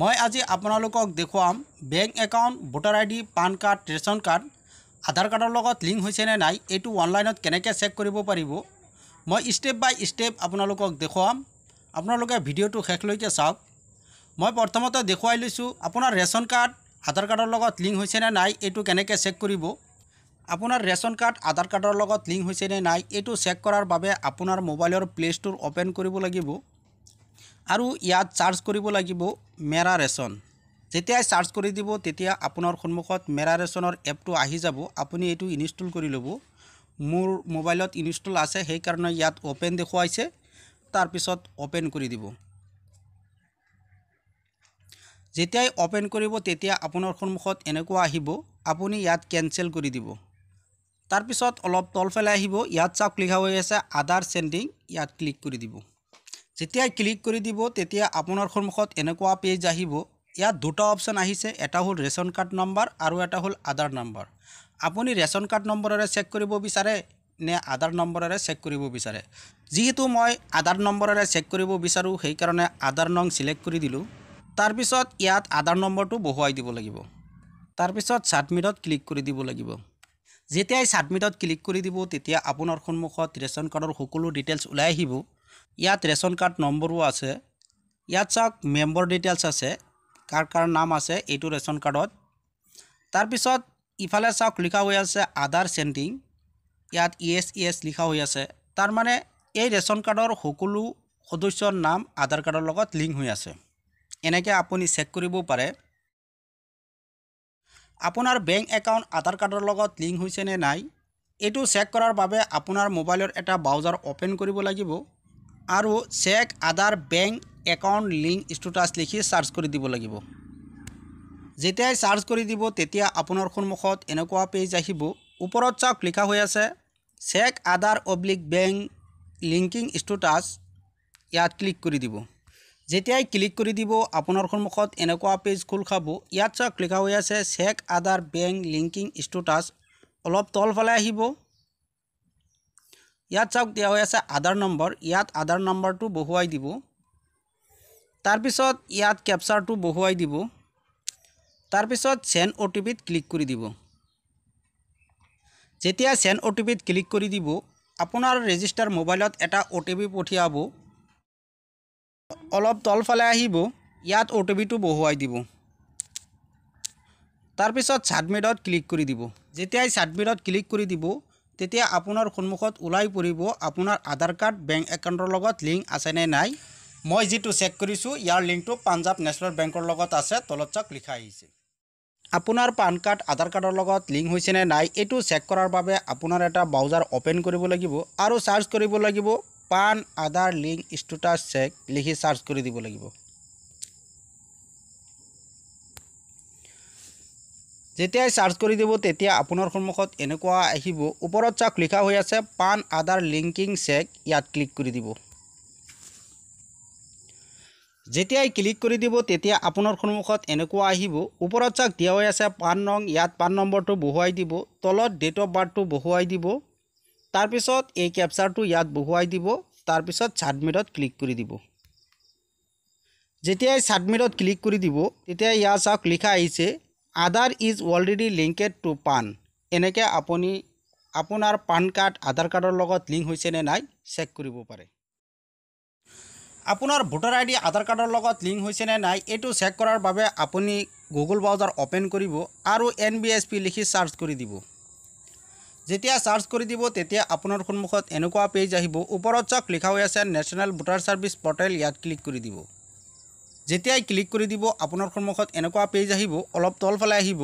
মই আজি আপোনালোকক দেখুৱাম bank account voter I D PAN card ration card Aadhaar কাৰ্ডৰ লগত লিংক হৈছেনে নাই এইটো অনলাইনত কেনেকৈ চেক কৰিব পাৰিব মই ষ্টেপ বাই ষ্টেপ আপোনালোকক দেখুৱাম আপোনালোকে ভিডিঅ'টো শেষলৈকে চাওক মই প্ৰথমতে দেখুৱাই লৈছোঁ আপোনাৰ ৰেচন কাৰ্ড আধাৰ কাৰ্ডৰ লগত লিংক হৈছেনে নাই এইটো কেনেকৈ চেক কৰিব আপোনাৰ ৰেচন কাৰ্ড আধাৰ কাৰ্ডৰ লগত লিংক হৈছেনে নাই এইটো চেক কৰাৰ বাবে আপোনাৰ মোবাইলৰ প্লে' ষ্ট'ৰ অ'পেন কৰিব লাগিব আৰু ইয়াত চাৰ্জ কৰিব লাগিব মেৰা ৰেচন যেতিয়াই চাৰ্জ কৰি দিব তেতিয়া আপোনাৰ সন্মুখত মেৰা ৰেচনৰ এপটো আহি যাব আপুনি এইটো ইনষ্টল কৰি ল'ব মোৰ মোবাইলত ইনষ্টল আছে সেইকাৰণে ইয়াত অ'পেন দেখুৱাইছে তাৰপিছত অ'পেন কৰি দিব যেতিয়াই অ'পেন কৰিব তেতিয়া আপোনাৰ সন্মুখত এনেকুৱা আহিব আপুনি ইয়াত কেনচেল কৰি দিব তাৰপিছত অলপ তল তলফালে আহিব ইয়াত চাওক লিখা হৈ আছে আদাৰ চেণ্ডিং ইয়াত ক্লিক কৰি দিব যেতিয়া ক্লিক কৰি দিব তেতিয়া আপোনাৰ সন্মুখত এনেকুৱা পেজ আহিব ইয়াত দুটা অপশ্যন আহিছে এটা হ'ল ৰেচন কাৰ্ড নম্বৰ আৰু এটা হ'ল আধাৰ নম্বৰ আপুনি ৰেচন কাৰ্ড নম্বৰেৰে চেক কৰিব বিচাৰে নে আধাৰ নম্বৰেৰে চেক কৰিব বিচাৰে যিহেতু মই আধাৰ নম্বৰেৰে চেক কৰিব বিচাৰোঁ সেইকাৰণে আধাৰ নং চিলেক্ট কৰি দিলোঁ তাৰপিছত ইয়াত আধাৰ নম্বৰটো বহুৱাই দিব লাগিব তাৰপিছত ছাবমিটত ক্লিক কৰি দিব লাগিব যেতিয়াই ছাবমিটত ক্লিক কৰি দিব তেতিয়া আপোনাৰ সন্মুখত ৰেচন কাৰ্ডৰ সকলো ডিটেইলছ ওলাই আহিব ইয়াত ৰেচন কাৰ্ড নম্বৰো আছে ইয়াত চাওক মেম্বৰ ডিটেইলছ আছে কাৰ কাৰ নাম আছে এইটো ৰেচন কাৰ্ডত তাৰপিছত ইফালে চাওক লিখা হৈ আছে আধাৰ চেণ্টিং ইয়াত ই এছ ই এছ লিখা হৈ আছে তাৰমানে এই ৰেচন কাৰ্ডৰ সকলো সদস্যৰ নাম আধাৰ কাৰ্ডৰ লগত লিংক হৈ আছে এনেকৈ আপুনি চেক কৰিবও পাৰে আপোনাৰ বেংক একাউণ্ট আধাৰ কাৰ্ডৰ লগত লিংক হৈছে নে নাই এইটো চেক কৰাৰ বাবে আপোনাৰ মোবাইলৰ এটা ব্ৰাউজাৰ অ'পেন কৰিব লাগিব আৰু check Aadhaar bank account link status লিখি চাৰ্জ কৰি দিব লাগিব যেতিয়াই চাৰ্জ কৰি দিব তেতিয়া আপোনাৰ সন্মুখত এনেকুৱা পেজ আহিব ওপৰত চাওক লিখা হৈ আছে চেক আদাৰ অব্লিক বেংক লিংকিং ষ্টেটাছ ইয়াত ক্লিক কৰি দিব যেতিয়াই ক্লিক কৰি দিব আপোনাৰ সন্মুখত এনেকুৱা পেজ খোল খাব ইয়াত চাওক লিখা হৈ আছে check Aadhaar bank linking status অলপ তলফালে আহিব ইয়াত চাওক দিয়া হৈ আছে আধাৰ নম্বৰ ইয়াত আধাৰ নম্বৰটো বহুৱাই দিব তাৰপিছত ইয়াত কেপচাৰটো বহুৱাই দিব তাৰপিছত চেন অ' টি পিত ক্লিক কৰি দিব যেতিয়া চেন অ' টি পিত ক্লিক কৰি দিব আপোনাৰ ৰেজিষ্টাৰ মোবাইলত এটা অ' টি পি পঠিয়াব অলপ তলফালে আহিব ইয়াত অ' টি পিটো বহুৱাই দিব তাৰপিছত ছাবমিটত ক্লিক কৰি দিব যেতিয়াই ছাবমিটত ক্লিক কৰি দিব তেতিয়া আপোনাৰ সন্মুখত ওলাই পৰিব আপোনাৰ আধাৰ কাৰ্ড বেংক একাউণ্টৰ লগত লিংক আছেনে নাই মই যিটো চেক কৰিছোঁ ইয়াৰ লিংকটো পাঞ্জাব নেশ্যনেল বেংকৰ লগত আছে তলত চাওক লিখা আহিছে আপোনাৰ পান কাৰ্ড আধাৰ কাৰ্ডৰ লগত লিংক হৈছেনে নাই এইটো চেক কৰাৰ বাবে আপোনাৰ এটা ব্ৰাউজাৰ অ'পেন কৰিব লাগিব আৰু চাৰ্চ কৰিব লাগিব PAN Aadhaar link status check লিখি চাৰ্চ কৰি দিব লাগিব যেতিয়াই চাৰ্জ কৰি দিব তেতিয়া আপোনাৰ সন্মুখত এনেকুৱা আহিব ওপৰত চাওক লিখা হৈ আছে পান আদাৰ লিংকিং চেক ইয়াত ক্লিক কৰি দিব যেতিয়াই ক্লিক কৰি দিব তেতিয়া আপোনাৰ সন্মুখত এনেকুৱা আহিব ওপৰত চাওক দিয়া হৈ আছে পান ৰং ইয়াত পান নম্বৰটো বহুৱাই দিব তলত ডেট অফ বাৰ্থটো বহুৱাই দিব তাৰপিছত এই কেপচাৰটো ইয়াত বহুৱাই দিব তাৰপিছত ছাবমিটত ক্লিক কৰি দিব যেতিয়াই ছাবমিটত ক্লিক কৰি দিব তেতিয়া ইয়াত চাওক লিখা আহিছে Aadhaar is already linked to PAN এনেকে আপুনি আপোনাৰ পান কাৰ্ড আধাৰ কাৰ্ডৰ লগত লিংক হৈছে নে নাই চেক কৰিব পাৰে আপোনাৰ ভোটাৰ আইডি আধাৰ আধাৰ কাৰ্ডেৰ লিঙ্ক হয়েছে নাই এই চেক কৰাৰ বাবে আপুনি গুগল ব্ৰাউজাৰ ওপেন কৰিব আৰু এন বি এছ পি লিখি চাৰ্চ কৰি দিব যেতিয়া চাৰ্চ কৰি দিব তেতিয়া আপোনাৰ সন্মুখত এনেকুৱা পেজ আহিব ওপৰত চাওক লিখা হৈ আছে নেশ্যনেল ভোটাৰ সাৰ্ভিস প'ৰ্টেল ইয়াত ক্লিক কৰি দিব যেতিয়াই ক্লিক কৰি দিব আপোনাৰ সন্মুখত এনেকুৱা পেজ আহিব অলপ তলফালে আহিব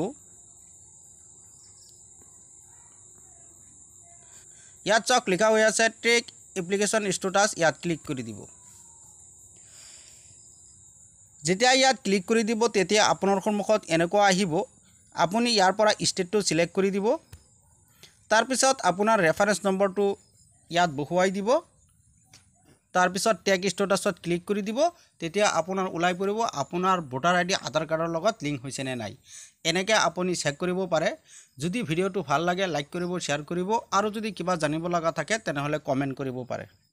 ইয়াত চাওক লিখা হৈ আছে ট্ৰেক এপ্লিকেশ্যন ষ্টেটাছ ইয়াত ক্লিক কৰি দিব যেতিয়া ইয়াত ক্লিক কৰি দিব তেতিয়া আপোনাৰ সন্মুখত এনেকুৱা আহিব আপুনি ইয়াৰ পৰা ষ্টেটটো চিলেক্ট কৰি দিব তাৰপিছত আপোনাৰ ৰেফাৰেন্স নম্বৰটো ইয়াত বহুৱাই দিব তাৰপিছত টেক ষ্টেটাছত ক্লিক কৰি দিব তেতিয়া আপোনাৰ ওলাই পৰিব আপোনাৰ ভোটাৰ আই ডি আধাৰ কাৰ্ডৰ লগত লিংক হৈছেনে নাই এনেকৈ আপুনি চেক কৰিব পাৰে যদি ভিডিঅ'টো ভাল লাগে লাইক কৰিব শ্বেয়াৰ কৰিব আৰু যদি কিবা জানিব লগা থাকে তেনেহ'লে কমেণ্ট কৰিব পাৰে